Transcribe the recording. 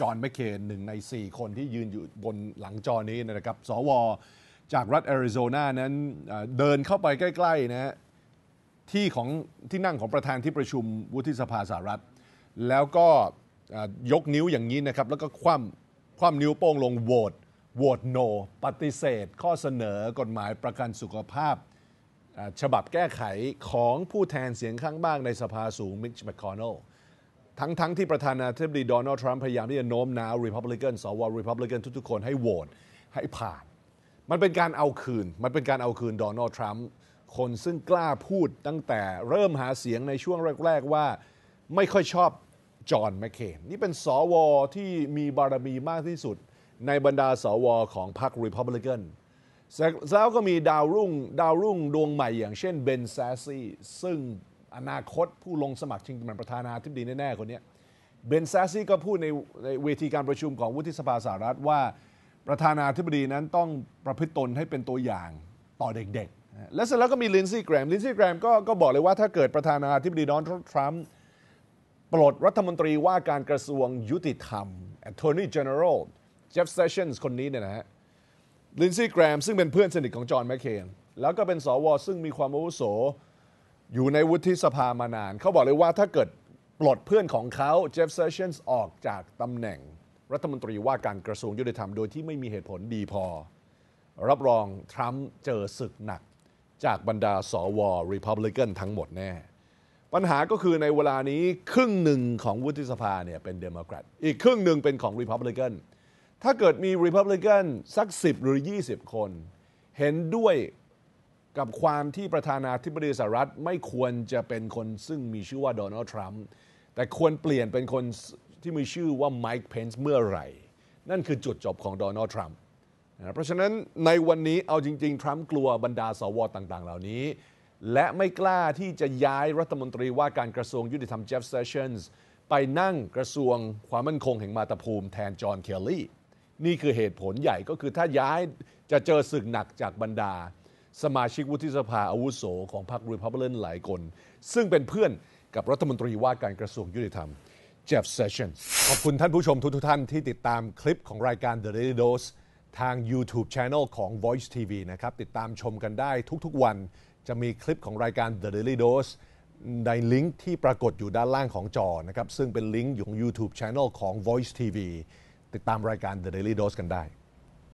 จอห์นแมคเคนหนึ่งใน 4 คนที่ยืนอยู่บนหลังจอนี้นะครับ สว จากรัฐแอริโซนา นั้นเดินเข้าไปใกล้ๆนะที่ของที่นั่งของประธานที่ประชุมวุฒิสภาสหรัฐ แล้วก็ยกนิ้วอย่างนี้นะครับ แล้วก็คว่ำคว่ำนิ้วโป้งลงโหวตโหวตโน ปฏิเสธ ข้อเสนอกฎหมายประกันสุขภาพฉบับแก้ไขของผู้แทนเสียงข้างบ้างในสภาสูงมิชแมคคอนอลทั้งทั้งที่ประธานาธิบดีโดนัลด์ทรัมป์พยายามที่จะโน้มน้าวริพับลิกันสวริพับลิกันทุกๆคนให้โหวตให้ผ่าน มันเป็นการเอาคืน มันเป็นการเอาคืนโดนัลด์ทรัมป์คนซึ่งกล้าพูดตั้งแต่เริ่มหาเสียงในช่วงแรกๆว่าไม่ค่อยชอบจอห์นแมคเคนนี่เป็นสวที่มีบารมีมากที่สุด ในบรรดาสวของพรรคริพับลิกันแล้วก็มีดาวรุ่งดาวรุ่งดวงใหม่อย่างเช่นเบนซซซี่ซึ่งอนาคตผู้ลงสมัคร ชิงตำแหน่งประธานาธิบดีแน่ ๆ คนนี้เบนซาซี่ก็พูดในในเวทีการประชุมของวุฒิสภาสหรัฐว่าประธานาธิบดีนั้นต้องประพฤติตนให้เป็นตัวอย่างต่อเด็ก ๆ และเสร็จแล้วก็มีลินซี่แกรมลินซี่แกรมก็ก็บอกเลยว่าถ้าเกิดประธานาธิบดีดอนทรัมป์ปลดรัฐมนตรีว่าการกระทรวงยุติธรรม Attorney General Jeff Sessions คนนี้เนี่ยนะฮะลินซี่แกรม ซึ่งเป็นเพื่อนสนิทของจอห์นแมคเคนแล้วก็เป็นสว ซึ่งมีความอาวุโสอยู่ในวุฒิสภามานาน เขาบอกเลยว่าถ้าเกิดปลดเพื่อนของเขาเจฟเซอร์เชนส์ออกจากตำแหน่ง รัฐมนตรีว่าการกระทรวงยุติธรรมโดยที่ไม่มีเหตุผลดีพอ รับรองทรัมป์เจอศึกหนัก จากบรรดาสอวอริพับลิกันทั้งหมดแน่ ปัญหาก็คือในเวลานี้ครึ่งหนึ่งของวุฒิสภาเนี่ยเป็นเดโมแครตอีกครึ่งหนึ่งเป็นของริพับลิกันถ้าเกิดมีริพับลิกันสัก10หรือ20คน เห็นด้วยกับความที่ประธานาธิบดีสหรัฐไม่ควรจะเป็นคนซึ่งมีชื่อว่าโดนัลด์ทรัมป์แต่ควรเปลี่ยนเป็นคนที่มีชื่อว่าไมค์เพนซ์เมื่อไหร่ นั่นคือจุดจบของโดนัลด์ทรัมป์เพราะฉะนั้นในวันนี้เอาจริง ๆ ทรัมป์กลัวบรรดาสวต่าง ๆ เหล่านี้ และไม่กล้าที่จะย้ายรัฐมนตรีว่าการกระทรวงยุติธรรมเจฟฟ์เซชั่นส์ไปนั่งกระทรวงความมั่นคงแห่งมาตาภูมิแทนจอห์นเคลลี่นี่คือเหตุผลใหญ่ก็คือถ้าย้ายจะเจอศึกหนักจากบรรดาสมาชิกวุฒิสภา อาวุโสของพรรครีพับเบิลนหลายคนซึ่งเป็นเพื่อนกับรัฐมนตรีว่าการกระทรวงยุติธรรม เจฟเซชันขอบคุณท่านผู้ชมทุกท่านที่ติดตามคลิปของรายการ The Daily Dose ทาง YouTube Channel ของ Voice TV นะครับ ติดตามชมกันได้ทุกๆวันจะมีคลิปของรายการ The Daily Dose ในลิงก์ที่ปรากฏอยู่ด้านล่างของจอนะครับซึ่งเป็นลิงก์ของ YouTube Channel ของ Voice TV ติดตามรายการ The Daily Dose กันได้